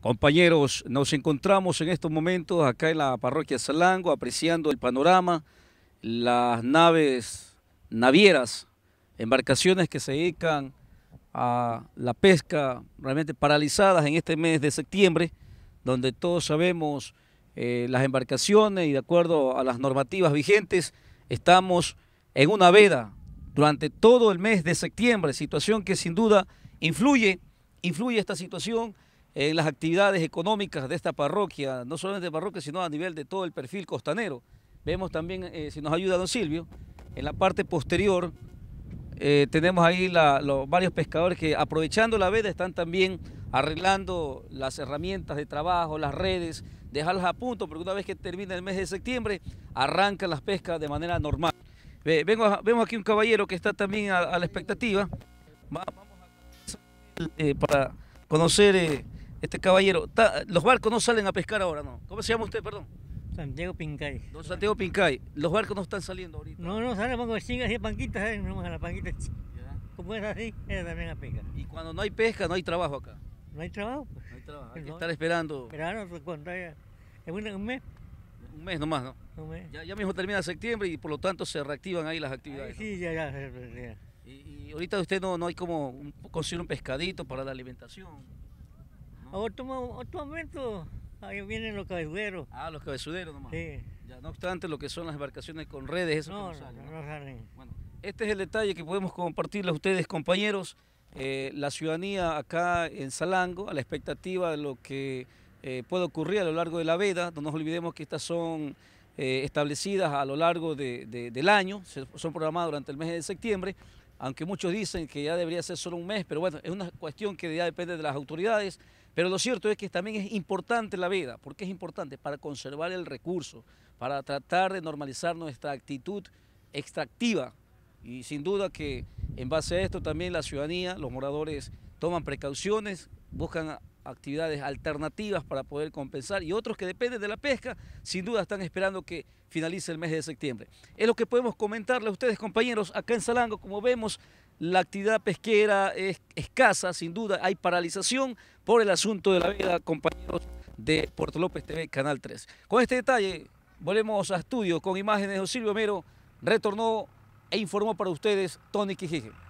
Compañeros, nos encontramos en estos momentos acá en la parroquia Salango apreciando el panorama, las naves navieras, embarcaciones que se dedican a la pesca realmente paralizadas en este mes de septiembre, donde todos sabemos eh, las embarcaciones y de acuerdo a las normativas vigentes, estamos en una veda durante todo el mes de septiembre, situación que sin duda influye, influye esta situación en las actividades económicas de esta parroquia, no solamente de parroquia, sino a nivel de todo el perfil costanero. Vemos también, eh, si nos ayuda don Silvio, en la parte posterior eh, tenemos ahí los varios pescadores que aprovechando la veda están también arreglando las herramientas de trabajo, las redes, dejarlas a punto, porque una vez que termina el mes de septiembre, arrancan las pescas de manera normal. vemos aquí un caballero que está también a, la expectativa. vamos a, eh, para conocer este caballero, los barcos no salen a pescar ahora, ¿no? ¿Cómo se llama usted, perdón? Santiago Pincay. Don Santiago Pincay, los barcos no están saliendo ahorita. No, no, salen con chingas y panquitas, ahí vamos a la panquita. Como es así, era también a pescar. Y cuando no hay pesca, no hay trabajo acá. No hay trabajo. Pues. No hay trabajo, hay que estar esperando. Esperando, cuando haya, en un mes. Un mes nomás, ¿no? Un mes. Ya, mismo termina septiembre y por lo tanto se reactivan ahí las actividades. sí, ya, ya, Y, ahorita usted no, no hay como conseguir un pescadito para la alimentación. Otro, momento, ahí vienen los cabezuderos. Ah, los cabezuderos nomás. Sí. Ya, no obstante lo que son las embarcaciones con redes, eso no, sale, no, este es el detalle que podemos compartirles a ustedes, compañeros. Eh, la ciudadanía acá en Salango, a la expectativa de lo que eh, puede ocurrir a lo largo de la veda. No nos olvidemos que estas son eh, establecidas a lo largo del año, son programadas durante el mes de septiembre, aunque muchos dicen que ya debería ser solo un mes, pero bueno, es una cuestión que ya depende de las autoridades. Pero lo cierto es que también es importante la veda. porque es importante? Para conservar el recurso, para tratar de normalizar nuestra actitud extractiva. Y sin duda que en base a esto también la ciudadanía, los moradores toman precauciones, buscan actividades alternativas para poder compensar y otros que dependen de la pesca, sin duda están esperando que finalice el mes de septiembre. Es lo que podemos comentarle a ustedes, compañeros, acá en Salango, como vemos, la actividad pesquera es escasa, sin duda, hay paralización por el asunto de la vida, compañeros de Puerto López TV, Canal 3. Con este detalle, volvemos a estudio con imágenes de Silvio Mero, retornó e informó para ustedes Tony Quijige.